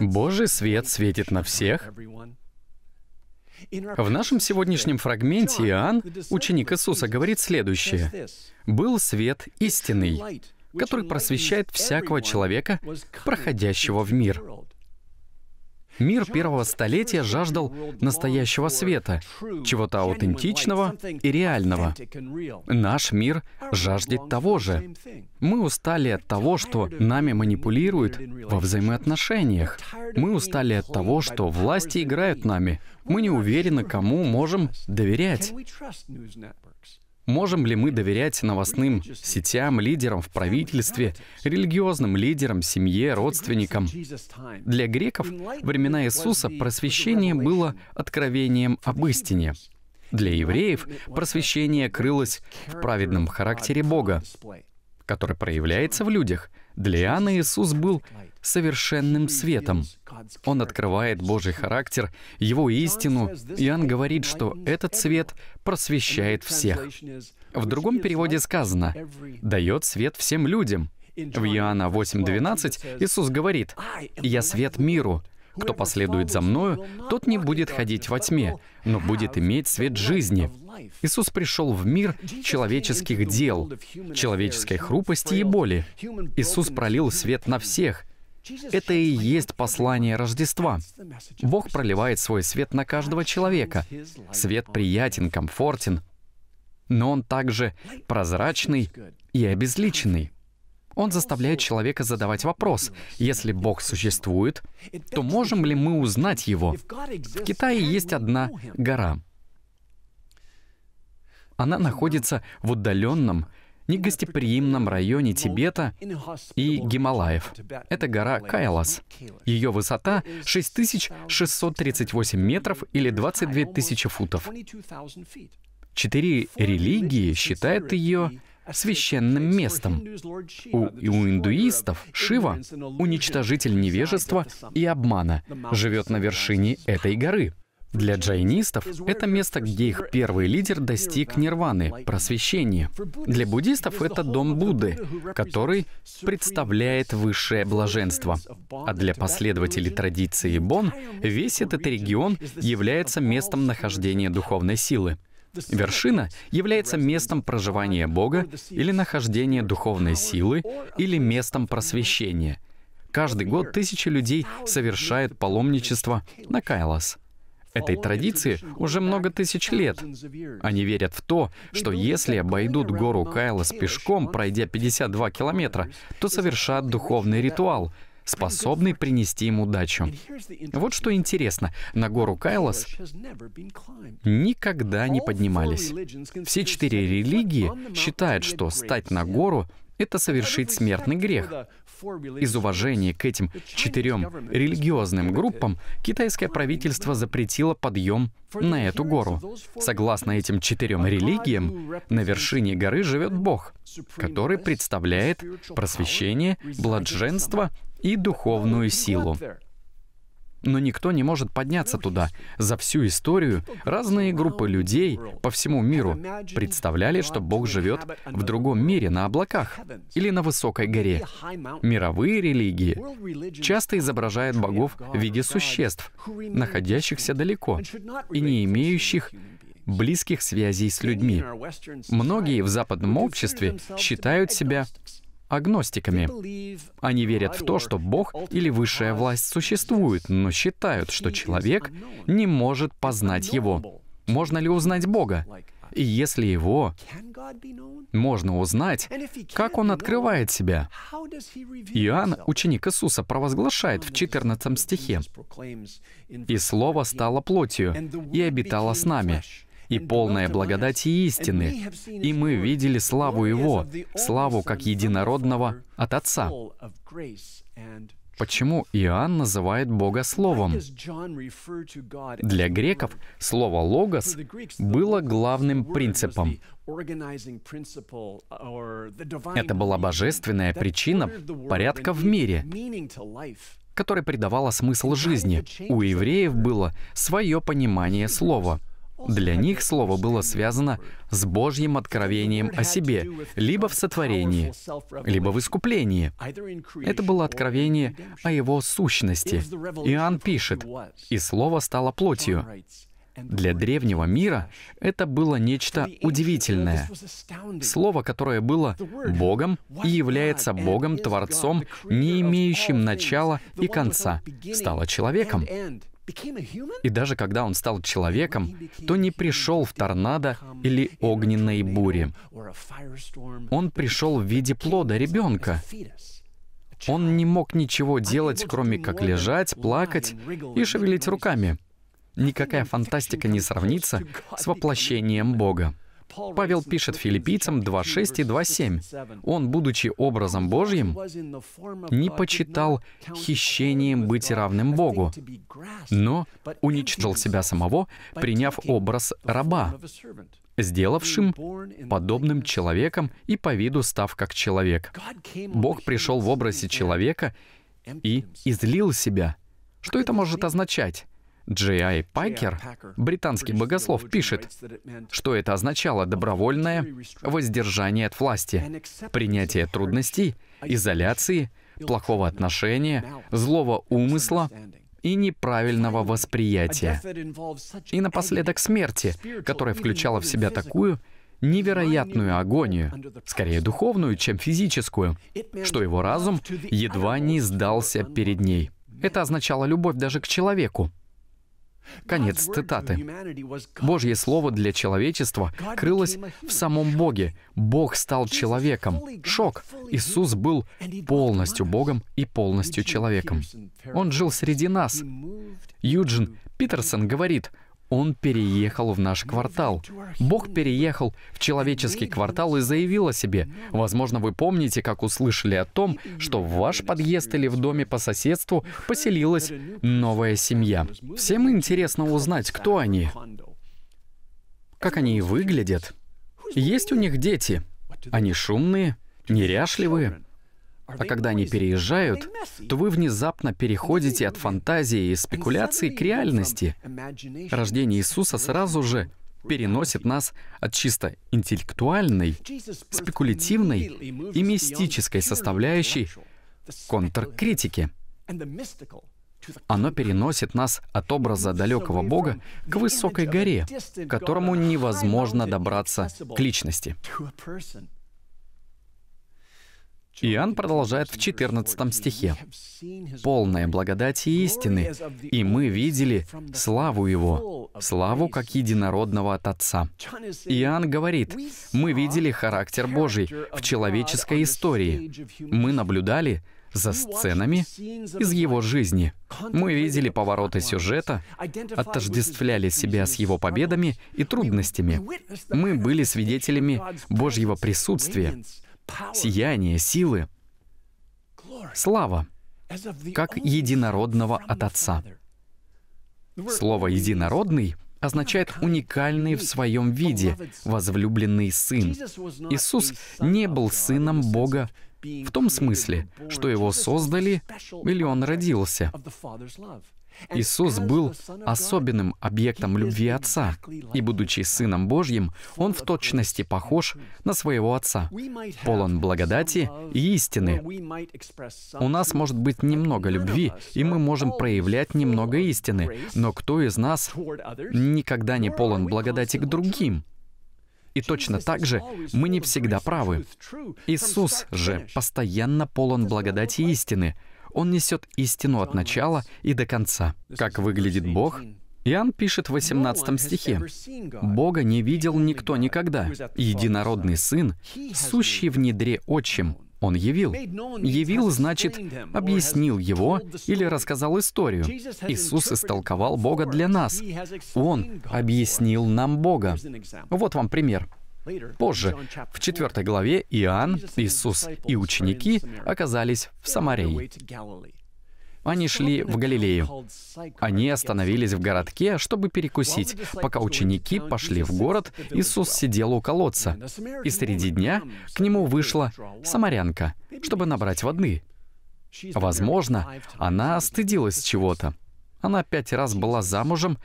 Божий свет светит на всех. В нашем сегодняшнем фрагменте Иоанн, ученик Иисуса, говорит следующее. «Был свет истинный, который просвещает всякого человека, проходящего в мир». Мир первого столетия жаждал настоящего света, чего-то аутентичного и реального. Наш мир жаждет того же. Мы устали от того, что нами манипулируют во взаимоотношениях. Мы устали от того, что власти играют нами. Мы не уверены, кому можем доверять. Можем ли мы доверять новостным сетям, лидерам в правительстве, религиозным лидерам, семье, родственникам? Для греков времена Иисуса просвещение было откровением об истине. Для евреев просвещение крылось в праведном характере Бога, который проявляется в людях. Для Иоанна Иисус был совершенным светом. Он открывает Божий характер, его истину. Иоанн говорит, что этот свет просвещает всех. В другом переводе сказано «дает свет всем людям». В Иоанна 8.12 Иисус говорит «Я свет миру, кто последует за мною, тот не будет ходить во тьме, но будет иметь свет жизни. Иисус пришел в мир человеческих дел, человеческой хрупости и боли. Иисус пролил свет на всех, это и есть послание Рождества. Бог проливает свой свет на каждого человека. Свет приятен, комфортен, но он также прозрачный и обезличенный. Он заставляет человека задавать вопрос, если Бог существует, то можем ли мы узнать Его? В Китае есть одна гора. Она находится в удаленном, негостеприимном районе Тибета и Гималаев. Это гора Кайлас. Ее высота 6638 метров или 22 тысячи футов. Четыре религии считают ее священным местом. У, у индуистов Шива, уничтожитель невежества и обмана, живет на вершине этой горы. Для джайнистов это место, где их первый лидер достиг нирваны, просвещения. Для буддистов это дом Будды, который представляет высшее блаженство. А для последователей традиции Бон весь этот регион является местом нахождения духовной силы. Вершина является местом проживания Бога или нахождения духовной силы или местом просвещения. Каждый год тысячи людей совершают паломничество на Кайлас этой традиции уже много тысяч лет. Они верят в то, что если обойдут гору Кайлас пешком, пройдя 52 километра, то совершат духовный ритуал, способный принести им удачу. Вот что интересно, на гору Кайлас никогда не поднимались. Все четыре религии считают, что стать на гору — это совершить смертный грех. Из уважения к этим четырем религиозным группам китайское правительство запретило подъем на эту гору. Согласно этим четырем религиям, на вершине горы живет Бог, который представляет просвещение, блаженство и духовную силу но никто не может подняться туда. За всю историю разные группы людей по всему миру представляли, что Бог живет в другом мире, на облаках или на высокой горе. Мировые религии часто изображают богов в виде существ, находящихся далеко и не имеющих близких связей с людьми. Многие в западном обществе считают себя агностиками. Они верят в то, что Бог или высшая власть существует, но считают, что человек не может познать его. Можно ли узнать Бога? И если его можно узнать, как он открывает себя? Иоанн, ученик Иисуса, провозглашает в 14 стихе, «И Слово стало плотью и обитало с нами, и полная благодати истины, и мы видели славу Его, славу как единородного от Отца. Почему Иоанн называет Бога Словом? Для греков слово «логос» было главным принципом. Это была божественная причина порядка в мире, которая придавала смысл жизни. У евреев было свое понимание слова — для них Слово было связано с Божьим откровением о себе, либо в сотворении, либо в искуплении. Это было откровение о его сущности. Иоанн пишет, «И Слово стало плотью». Для древнего мира это было нечто удивительное. Слово, которое было Богом и является Богом-творцом, не имеющим начала и конца, стало человеком. И даже когда он стал человеком, то не пришел в торнадо или огненной буре. Он пришел в виде плода ребенка. Он не мог ничего делать, кроме как лежать, плакать и шевелить руками. Никакая фантастика не сравнится с воплощением Бога. Павел пишет филиппийцам 2.6 и 2.7. «Он, будучи образом Божьим, не почитал хищением быть равным Богу, но уничтожил себя самого, приняв образ раба, сделавшим подобным человеком и по виду став как человек. Бог пришел в образе человека и излил себя. Что это может означать? Джей Пакер, британский богослов, пишет, что это означало добровольное воздержание от власти, принятие трудностей, изоляции, плохого отношения, злого умысла и неправильного восприятия. И напоследок смерти, которая включала в себя такую невероятную агонию, скорее духовную, чем физическую, что его разум едва не сдался перед ней. Это означало любовь даже к человеку, Конец цитаты. Божье Слово для человечества крылось в самом Боге. Бог стал человеком. Шок. Иисус был полностью Богом и полностью человеком. Он жил среди нас. Юджин Питерсон говорит, он переехал в наш квартал. Бог переехал в человеческий квартал и заявил о себе. Возможно, вы помните, как услышали о том, что в ваш подъезд или в доме по соседству поселилась новая семья. Всем интересно узнать, кто они, как они выглядят. Есть у них дети? Они шумные, неряшливые? А когда они переезжают, то вы внезапно переходите от фантазии и спекуляции к реальности. Рождение Иисуса сразу же переносит нас от чисто интеллектуальной, спекулятивной и мистической составляющей контркритики. Оно переносит нас от образа далекого Бога к высокой горе, к которому невозможно добраться к личности. Иоанн продолжает в 14 стихе. «Полная благодати истины, и мы видели славу Его, славу как единородного от Отца». Иоанн говорит, «Мы видели характер Божий в человеческой истории. Мы наблюдали за сценами из его жизни. Мы видели повороты сюжета, отождествляли себя с его победами и трудностями. Мы были свидетелями Божьего присутствия, сияние, силы, слава, как единородного от Отца. Слово «единородный» означает «уникальный в своем виде», «возлюбленный сын». Иисус не был сыном Бога в том смысле, что его создали или он родился. Иисус был особенным объектом любви Отца, и, будучи Сыном Божьим, Он в точности похож на своего Отца, полон благодати и истины. У нас может быть немного любви, и мы можем проявлять немного истины, но кто из нас никогда не полон благодати к другим? И точно так же мы не всегда правы. Иисус же постоянно полон благодати истины, он несет истину от начала и до конца. Как выглядит Бог? Иоанн пишет в 18 стихе, «Бога не видел никто никогда, единородный Сын, сущий в недре отчим, он явил. Явил значит объяснил его или рассказал историю. Иисус истолковал Бога для нас. Он объяснил нам Бога. Вот вам пример. Позже, в 4 главе, Иоанн, Иисус и ученики оказались в Самарии. Они шли в Галилею. Они остановились в городке, чтобы перекусить. Пока ученики пошли в город, Иисус сидел у колодца. И среди дня к нему вышла самарянка, чтобы набрать воды. Возможно, она стыдилась чего-то. Она пять раз была замужем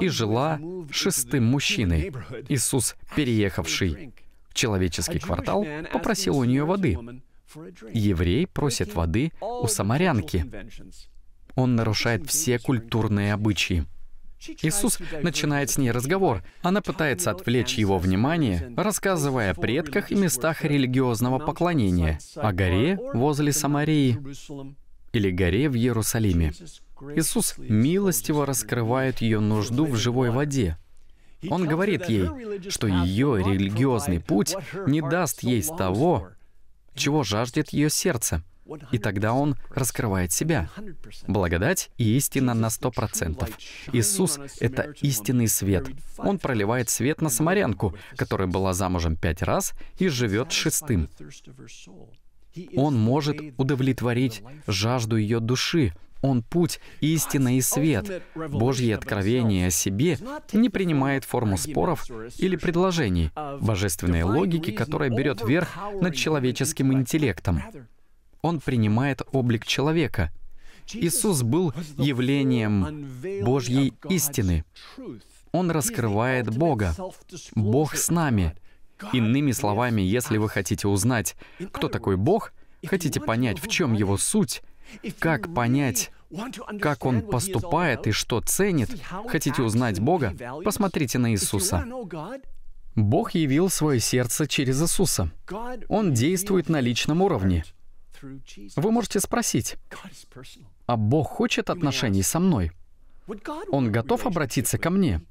и жила шестым мужчиной. Иисус, переехавший в человеческий квартал, попросил у нее воды. Еврей просит воды у самарянки. Он нарушает все культурные обычаи. Иисус начинает с ней разговор. Она пытается отвлечь его внимание, рассказывая о предках и местах религиозного поклонения, о горе возле Самарии или горе в Иерусалиме. Иисус милостиво раскрывает ее нужду в живой воде. Он говорит ей, что ее религиозный путь не даст ей того, чего жаждет ее сердце. И тогда он раскрывает себя. Благодать и истина на сто процентов. Иисус — это истинный свет. Он проливает свет на самарянку, которая была замужем пять раз и живет шестым. Он может удовлетворить жажду ее души, он путь, истина и свет. Божье откровение о себе не принимает форму споров или предложений, божественной логики, которая берет верх над человеческим интеллектом. Он принимает облик человека. Иисус был явлением Божьей истины. Он раскрывает Бога. Бог с нами. Иными словами, если вы хотите узнать, кто такой Бог, хотите понять, в чем его суть, как понять, как он поступает и что ценит? Хотите узнать Бога? Посмотрите на Иисуса. Бог явил свое сердце через Иисуса. Он действует на личном уровне. Вы можете спросить, а Бог хочет отношений со мной? Он готов обратиться ко мне?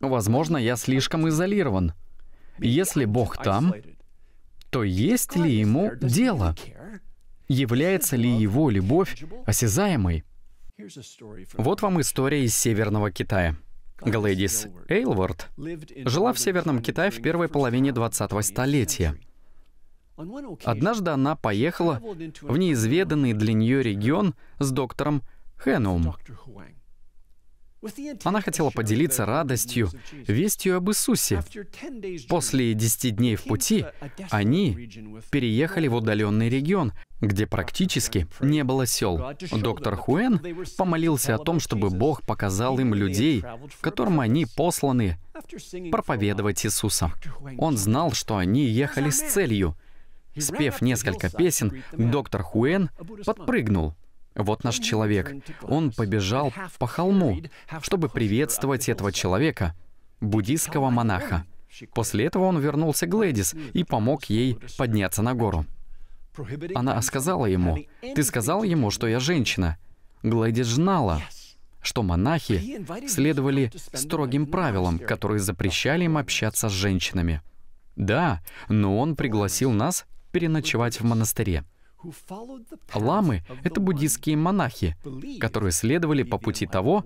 Возможно, я слишком изолирован. Если Бог там, то есть ли ему дело? Является ли его любовь осязаемой? Вот вам история из Северного Китая. Глэдис Эйлворд жила в Северном Китае в первой половине 20-го столетия. Однажды она поехала в неизведанный для нее регион с доктором Хэнум. Она хотела поделиться радостью, вестью об Иисусе. После десяти дней в пути они переехали в удаленный регион, где практически не было сел. Доктор Хуэн помолился о том, чтобы Бог показал им людей, которым они посланы проповедовать Иисуса. Он знал, что они ехали с целью. Спев несколько песен, доктор Хуэн подпрыгнул — вот наш человек. Он побежал по холму, чтобы приветствовать этого человека, буддийского монаха. После этого он вернулся к Глэдис и помог ей подняться на гору. Она сказала ему, «Ты сказал ему, что я женщина». Глэдис знала, что монахи следовали строгим правилам, которые запрещали им общаться с женщинами. Да, но он пригласил нас переночевать в монастыре. Ламы — это буддийские монахи, которые следовали по пути того,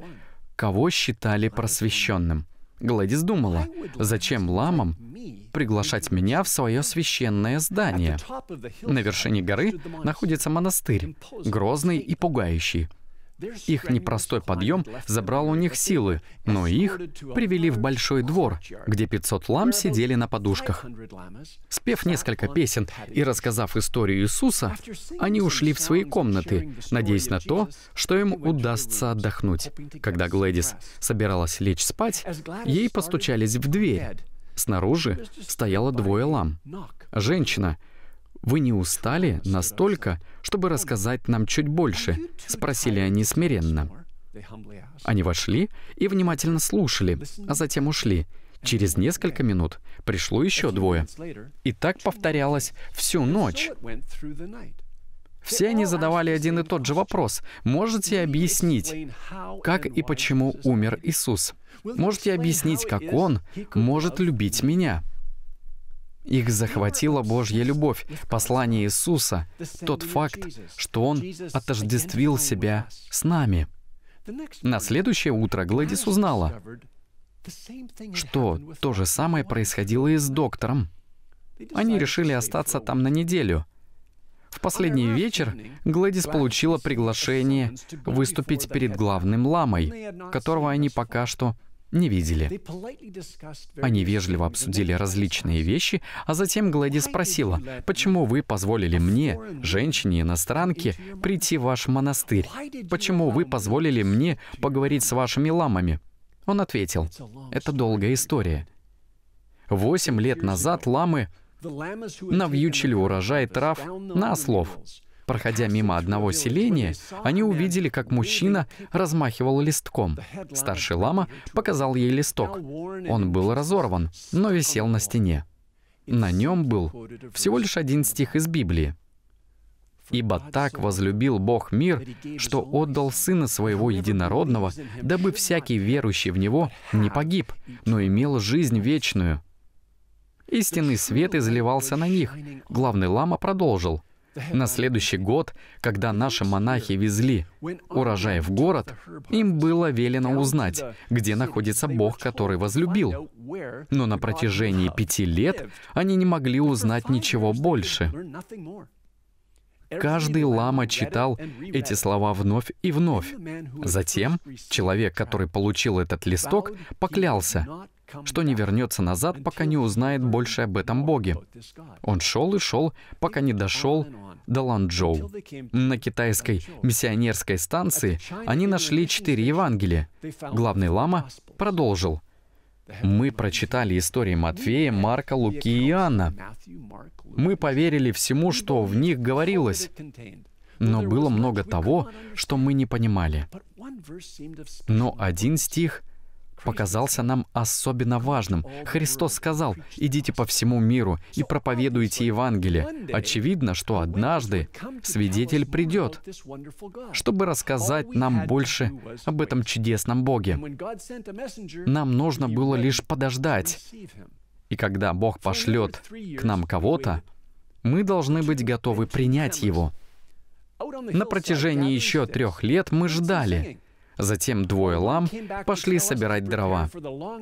кого считали просвещенным. Гладис думала, зачем ламам приглашать меня в свое священное здание? На вершине горы находится монастырь, грозный и пугающий — их непростой подъем забрал у них силы, но их привели в большой двор, где 500 лам сидели на подушках. Спев несколько песен и рассказав историю Иисуса, они ушли в свои комнаты, надеясь на то, что им удастся отдохнуть. Когда Глэдис собиралась лечь спать, ей постучались в дверь. Снаружи стояло двое лам. Женщина — «Вы не устали настолько, чтобы рассказать нам чуть больше?» — спросили они смиренно. Они вошли и внимательно слушали, а затем ушли. Через несколько минут пришло еще двое. И так повторялось всю ночь. Все они задавали один и тот же вопрос. Можете объяснить, как и почему умер Иисус? Можете объяснить, как Он может любить меня? Их захватила Божья любовь, послание Иисуса, тот факт, что Он отождествил себя с нами. На следующее утро Глэдис узнала, что то же самое происходило и с доктором. Они решили остаться там на неделю. В последний вечер Глэдис получила приглашение выступить перед главным ламой, которого они пока что не видели. Они вежливо обсудили различные вещи, а затем Глэди спросила, «Почему вы позволили мне, женщине-иностранке, прийти в ваш монастырь? Почему вы позволили мне поговорить с вашими ламами?» Он ответил, «Это долгая история». Восемь лет назад ламы навьючили урожай трав на ослов — Проходя мимо одного селения, они увидели, как мужчина размахивал листком. Старший лама показал ей листок. Он был разорван, но висел на стене. На нем был всего лишь один стих из Библии. «Ибо так возлюбил Бог мир, что отдал Сына Своего Единородного, дабы всякий верующий в Него не погиб, но имел жизнь вечную». Истинный свет изливался на них. Главный лама продолжил. На следующий год, когда наши монахи везли урожай в город, им было велено узнать, где находится Бог, который возлюбил. Но на протяжении пяти лет они не могли узнать ничего больше. Каждый лама читал эти слова вновь и вновь. Затем человек, который получил этот листок, поклялся что не вернется назад, пока не узнает больше об этом боге. Он шел и шел, пока не дошел до Ланчжоу. На китайской миссионерской станции они нашли четыре Евангелия. Главный лама продолжил. Мы прочитали истории Матфея, Марка, Луки и Иоанна. Мы поверили всему, что в них говорилось. Но было много того, что мы не понимали. Но один стих показался нам особенно важным. Христос сказал, идите по всему миру и проповедуйте Евангелие. Очевидно, что однажды свидетель придет, чтобы рассказать нам больше об этом чудесном Боге. Нам нужно было лишь подождать. И когда Бог пошлет к нам кого-то, мы должны быть готовы принять его. На протяжении еще трех лет мы ждали, Затем двое лам пошли собирать дрова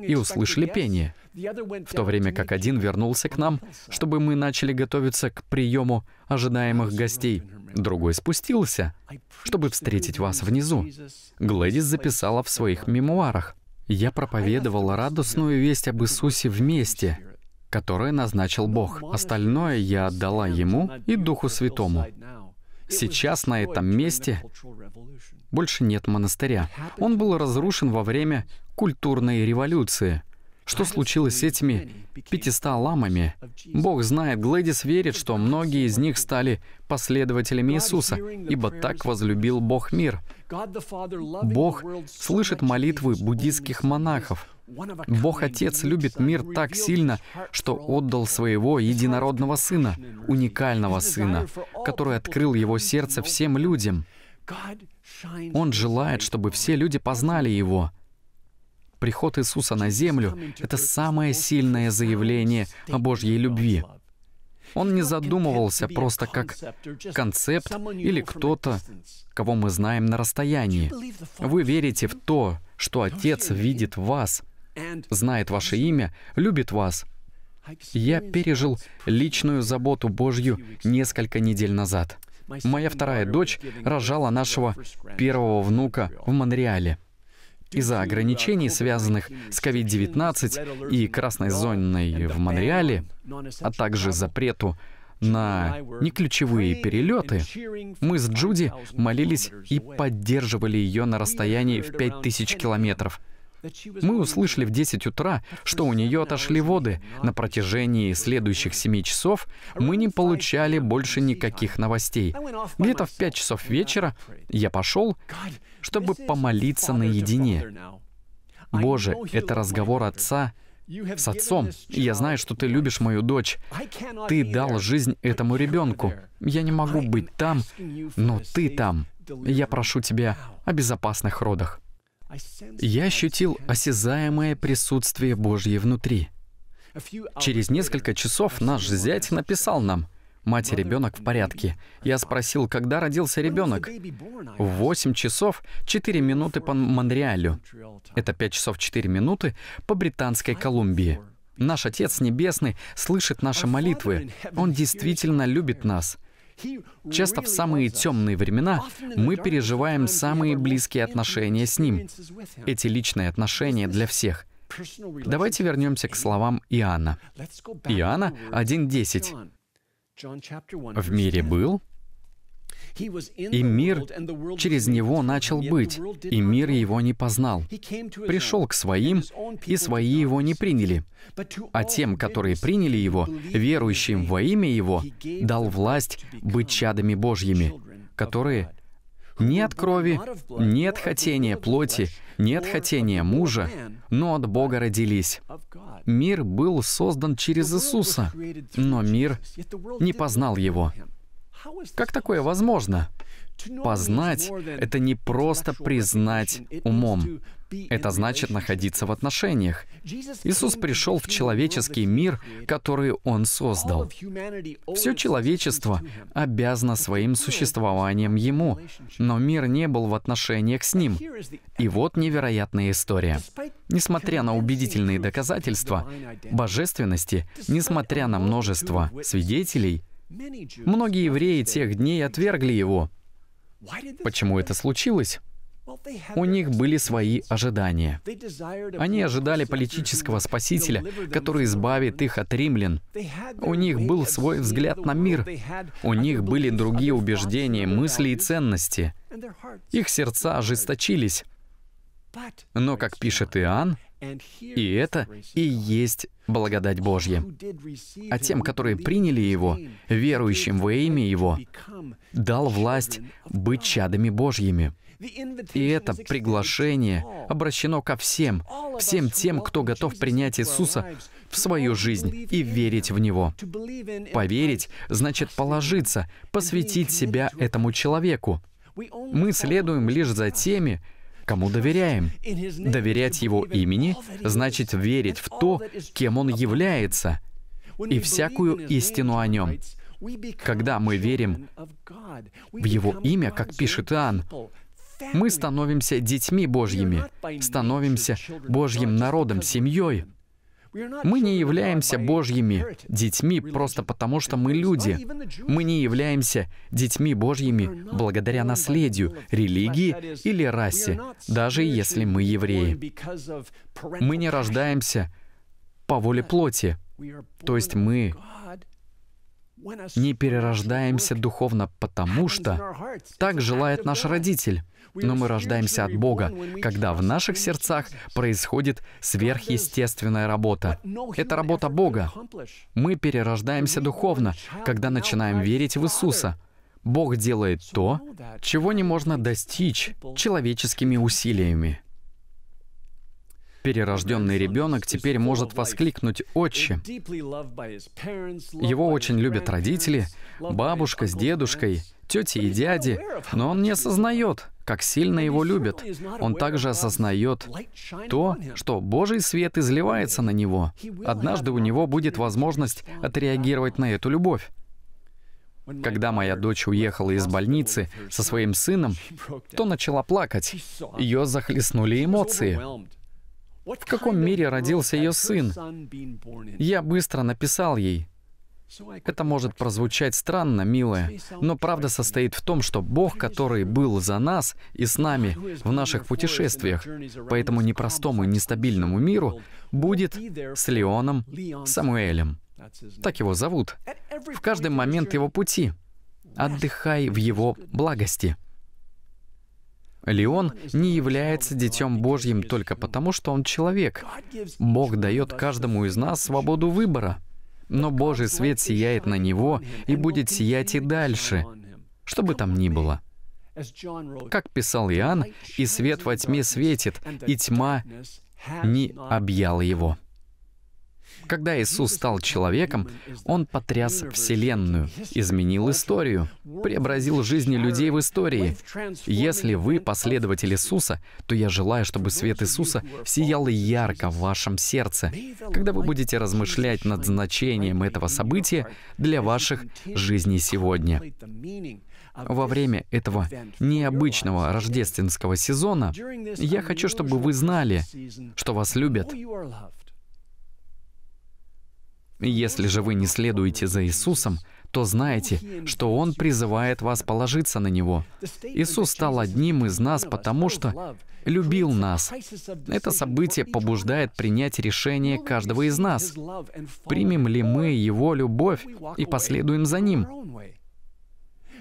и услышали пение, в то время как один вернулся к нам, чтобы мы начали готовиться к приему ожидаемых гостей. Другой спустился, чтобы встретить вас внизу. Глэдис записала в своих мемуарах. «Я проповедовала радостную весть об Иисусе вместе, которое назначил Бог. Остальное я отдала Ему и Духу Святому, Сейчас на этом месте больше нет монастыря. Он был разрушен во время культурной революции. Что случилось с этими 500 ламами? Бог знает, Глэдис верит, что многие из них стали последователями Иисуса, ибо так возлюбил Бог мир. Бог слышит молитвы буддийских монахов, Бог Отец любит мир так сильно, что отдал своего единородного Сына, уникального Сына, который открыл его сердце всем людям. Он желает, чтобы все люди познали Его. Приход Иисуса на землю — это самое сильное заявление о Божьей любви. Он не задумывался просто как концепт или кто-то, кого мы знаем на расстоянии. Вы верите в то, что Отец видит вас, знает ваше имя, любит вас. Я пережил личную заботу Божью несколько недель назад. Моя вторая дочь рожала нашего первого внука в Монреале. Из-за ограничений, связанных с COVID-19 и красной зоной в Монреале, а также запрету на неключевые перелеты, мы с Джуди молились и поддерживали ее на расстоянии в 5000 километров мы услышали в 10 утра, что у нее отошли воды. На протяжении следующих 7 часов мы не получали больше никаких новостей. Где-то в 5 часов вечера я пошел, чтобы помолиться наедине. Боже, это разговор отца с отцом. Я знаю, что ты любишь мою дочь. Ты дал жизнь этому ребенку. Я не могу быть там, но ты там. Я прошу тебя о безопасных родах я ощутил осязаемое присутствие Божье внутри. Через несколько часов наш зять написал нам, «Мать и ребенок в порядке». Я спросил, когда родился ребенок? В 8 часов 4 минуты по Монреалю. Это 5 часов 4 минуты по Британской Колумбии. Наш Отец Небесный слышит наши молитвы. Он действительно любит нас — Часто в самые темные времена мы переживаем самые близкие отношения с Ним. Эти личные отношения для всех. Давайте вернемся к словам Иоанна. Иоанна 1.10. В мире был, и мир через него начал быть, и мир его не познал. Пришел к своим, и свои его не приняли. А тем, которые приняли его, верующим во имя его, дал власть быть чадами Божьими, которые не от крови, не от хотения плоти, не от хотения мужа, но от Бога родились. Мир был создан через Иисуса, но мир не познал его. Как такое возможно? Познать — это не просто признать умом. Это значит находиться в отношениях. Иисус пришел в человеческий мир, который Он создал. Все человечество обязано своим существованием Ему, но мир не был в отношениях с Ним. И вот невероятная история. Несмотря на убедительные доказательства божественности, несмотря на множество свидетелей, Многие евреи тех дней отвергли его. Почему это случилось? У них были свои ожидания. Они ожидали политического спасителя, который избавит их от римлян. У них был свой взгляд на мир. У них были другие убеждения, мысли и ценности. Их сердца ожесточились. Но, как пишет Иоанн, и это и есть благодать Божья. А тем, которые приняли Его, верующим во имя Его, дал власть быть чадами Божьими. И это приглашение обращено ко всем, всем тем, кто готов принять Иисуса в свою жизнь и верить в Него. Поверить значит положиться, посвятить себя этому человеку. Мы следуем лишь за теми, кому доверяем. Доверять Его имени значит верить в то, кем Он является, и всякую истину о Нем. Когда мы верим в Его имя, как пишет Иоанн, мы становимся детьми Божьими, становимся Божьим народом, семьей. Мы не являемся Божьими детьми просто потому, что мы люди. Мы не являемся детьми Божьими благодаря наследию, религии или расе, даже если мы евреи. Мы не рождаемся по воле плоти, то есть мы не перерождаемся духовно, потому что так желает наш Родитель. Но мы рождаемся от Бога, когда в наших сердцах происходит сверхъестественная работа. Это работа Бога. Мы перерождаемся духовно, когда начинаем верить в Иисуса. Бог делает то, чего не можно достичь человеческими усилиями перерожденный ребенок теперь может воскликнуть «Отче!». Его очень любят родители, бабушка с дедушкой, тети и дяди, но он не осознает, как сильно его любят. Он также осознает то, что Божий свет изливается на него. Однажды у него будет возможность отреагировать на эту любовь. Когда моя дочь уехала из больницы со своим сыном, то начала плакать. Ее захлестнули эмоции в каком мире родился ее сын? Я быстро написал ей. Это может прозвучать странно, милая, но правда состоит в том, что Бог, который был за нас и с нами в наших путешествиях по этому непростому и нестабильному миру, будет с Леоном Самуэлем. Так его зовут. В каждый момент его пути. Отдыхай в его благости. Леон не является детем Божьим только потому, что он человек. Бог дает каждому из нас свободу выбора. Но Божий свет сияет на него и будет сиять и дальше, что бы там ни было. Как писал Иоанн, «И свет во тьме светит, и тьма не объяла его». Когда Иисус стал человеком, Он потряс Вселенную, изменил историю, преобразил жизни людей в истории. Если вы последователь Иисуса, то я желаю, чтобы свет Иисуса сиял ярко в вашем сердце, когда вы будете размышлять над значением этого события для ваших жизней сегодня. Во время этого необычного рождественского сезона я хочу, чтобы вы знали, что вас любят, если же вы не следуете за Иисусом, то знаете, что Он призывает вас положиться на Него. Иисус стал одним из нас, потому что любил нас. Это событие побуждает принять решение каждого из нас. Примем ли мы Его любовь и последуем за Ним?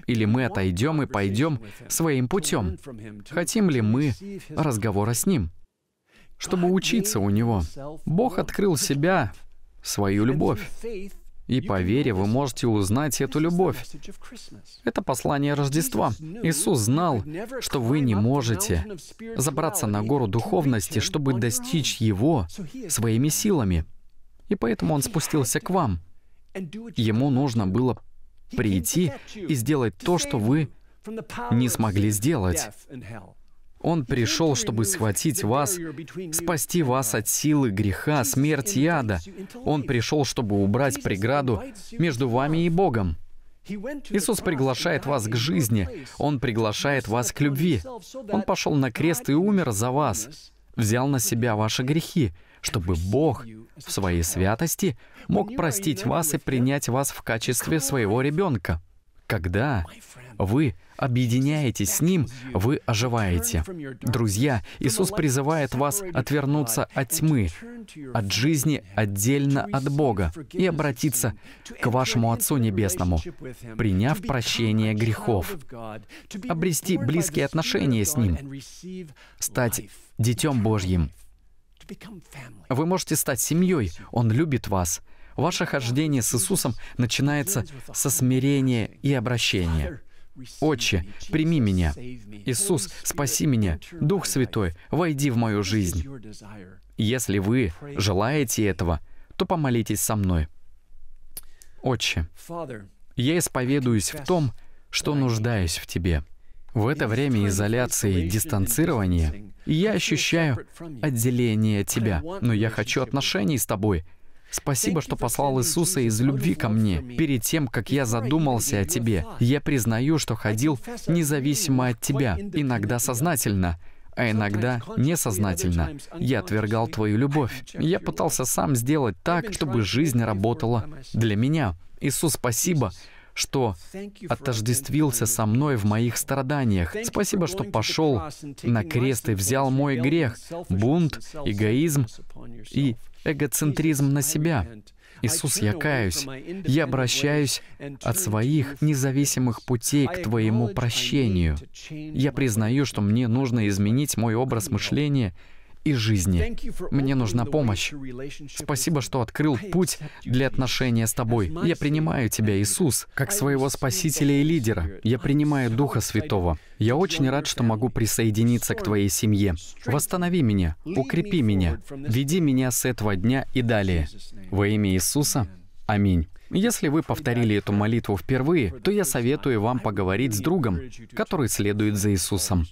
Или мы отойдем и пойдем своим путем? Хотим ли мы разговора с Ним? Чтобы учиться у Него. Бог открыл себя свою любовь. И по вере вы можете узнать эту любовь. Это послание Рождества. Иисус знал, что вы не можете забраться на гору духовности, чтобы достичь Его своими силами. И поэтому Он спустился к вам. Ему нужно было прийти и сделать то, что вы не смогли сделать. Он пришел, чтобы схватить вас, спасти вас от силы греха, смерти яда. Он пришел, чтобы убрать преграду между вами и Богом. Иисус приглашает вас к жизни, Он приглашает вас к любви. Он пошел на крест и умер за вас, взял на себя ваши грехи, чтобы Бог в своей святости мог простить вас и принять вас в качестве своего ребенка. Когда вы объединяетесь с Ним, вы оживаете. Друзья, Иисус призывает вас отвернуться от тьмы, от жизни отдельно от Бога и обратиться к вашему Отцу Небесному, приняв прощение грехов, обрести близкие отношения с Ним, стать Детем Божьим. Вы можете стать семьей, Он любит вас. Ваше хождение с Иисусом начинается со смирения и обращения. «Отче, прими меня! Иисус, спаси меня! Дух Святой, войди в мою жизнь!» Если вы желаете этого, то помолитесь со мной. «Отче, я исповедуюсь в том, что нуждаюсь в Тебе. В это время изоляции и дистанцирования я ощущаю отделение Тебя, но я хочу отношений с Тобой — Спасибо, что послал Иисуса из любви ко мне. Перед тем, как я задумался о тебе, я признаю, что ходил независимо от тебя, иногда сознательно, а иногда несознательно. Я отвергал твою любовь. Я пытался сам сделать так, чтобы жизнь работала для меня. Иисус, спасибо, что отождествился со мной в моих страданиях. Спасибо, что пошел на крест и взял мой грех, бунт, эгоизм и эгоцентризм на себя. Иисус, я каюсь. Я обращаюсь от своих независимых путей к Твоему прощению. Я признаю, что мне нужно изменить мой образ мышления — и жизни. Мне нужна помощь. Спасибо, что открыл путь для отношения с Тобой. Я принимаю Тебя, Иисус, как своего Спасителя и лидера. Я принимаю Духа Святого. Я очень рад, что могу присоединиться к Твоей семье. Восстанови меня, укрепи меня, веди меня с этого дня и далее. Во имя Иисуса. Аминь. Если вы повторили эту молитву впервые, то я советую вам поговорить с другом, который следует за Иисусом.